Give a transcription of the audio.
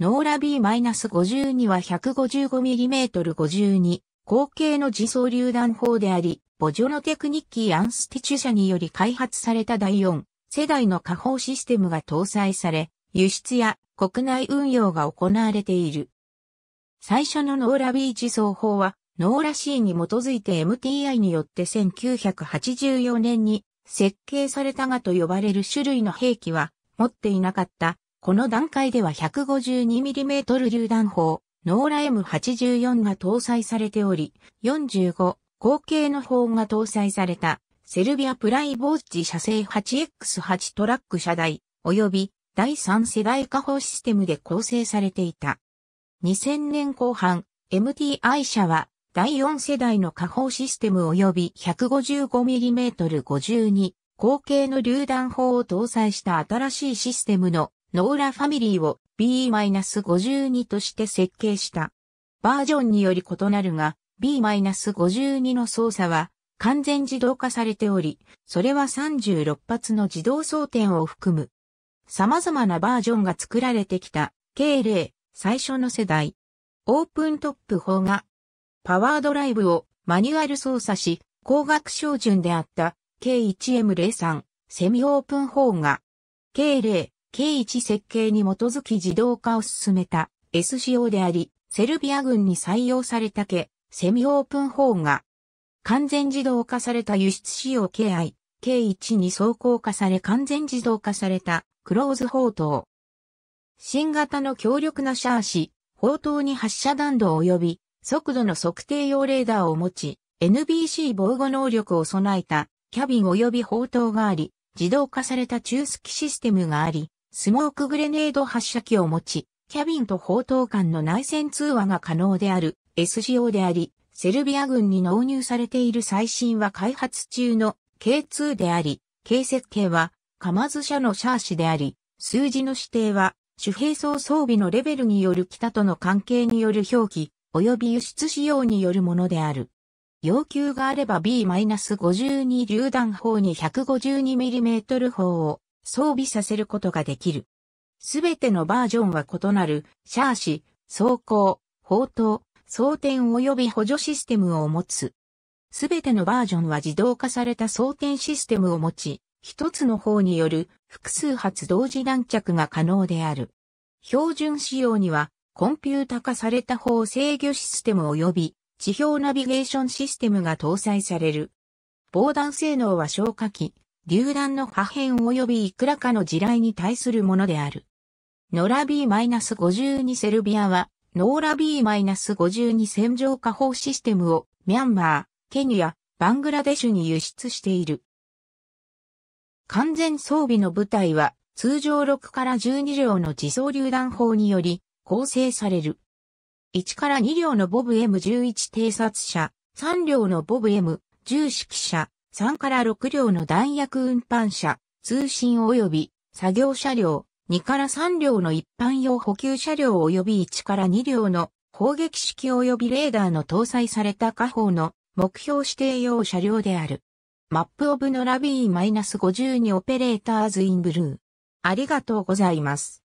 ノーラ B-52 は 155mm52 後継の自走榴弾砲であり、ボジョのテクニッキー・アンスティチュ社により開発された第4世代の火砲システムが搭載され、輸出や国内運用が行われている。最初のノーラ B 自走砲は、ノーラ C に基づいて MTI によって1984年に設計されたがと呼ばれる種類の兵器は持っていなかったこの段階では 152mm 榴弾砲、ノーラ M84 が搭載されており、45、後継の砲が搭載された、セルビアプライボーチ射精 8X8 トラック車台、及び第3世代火砲システムで構成されていた。2000年後半、MTI 社は第4世代の火砲システム及び 155mm52 後継の榴弾砲を搭載した新しいシステムのノーラファミリーを B-52 として設計した。バージョンにより異なるが、B-52 の操作は完全自動化されており、それは36発の自動装填を含む。様々なバージョンが作られてきた、経例、最初の世代。オープントップ法が、パワードライブをマニュアル操作し、光学照準であった K1M03 セミオープン法が、K0 K1 設計に基づき自動化を進めた SCO であり、セルビア軍に採用されたけ、セミオープン砲が、完全自動化された輸出仕様 KI、K1 に走行化され完全自動化されたクローズ砲塔。新型の強力なシャーシ、砲塔に発射弾道及び速度の測定用レーダーを持ち、NBC 防護能力を備えたキャビン及び砲塔があり、自動化された中スキシステムがあり、スモークグレネード発射機を持ち、キャビンと砲塔間の内線通話が可能である SGO であり、セルビア軍に納入されている最新は開発中の K2 であり、K 設計はカマズ社のシャーシであり、数字の指定は主兵装装備のレベルによる北との関係による表記、及び輸出仕様によるものである。要求があれば B-52 榴弾砲に 152mm 砲を、装備させることができる。すべてのバージョンは異なる、シャーシ、走行、砲塔、装填及び補助システムを持つ。すべてのバージョンは自動化された装填システムを持ち、一つの方による複数発同時弾着が可能である。標準仕様には、コンピュータ化された方制御システム及び地表ナビゲーションシステムが搭載される。防弾性能は消火器、榴弾の破片及びいくらかの地雷に対するものである。ノラ B-52 セルビアは、ノーラ B-52 戦場火砲システムをミャンマー、ケニア、バングラデシュに輸出している。完全装備の部隊は通常6から12両の自走榴弾砲により構成される。1から2両のボブ M11 偵察車、3両のボブ M10 指揮車、3から6両の弾薬運搬車、通信及び作業車両、2から3両の一般用補給車両及び1から2両の砲撃式及びレーダーの搭載された下方の目標指定用車両である。マップオブノラビー5 0にオペレーターズインブルー。ありがとうございます。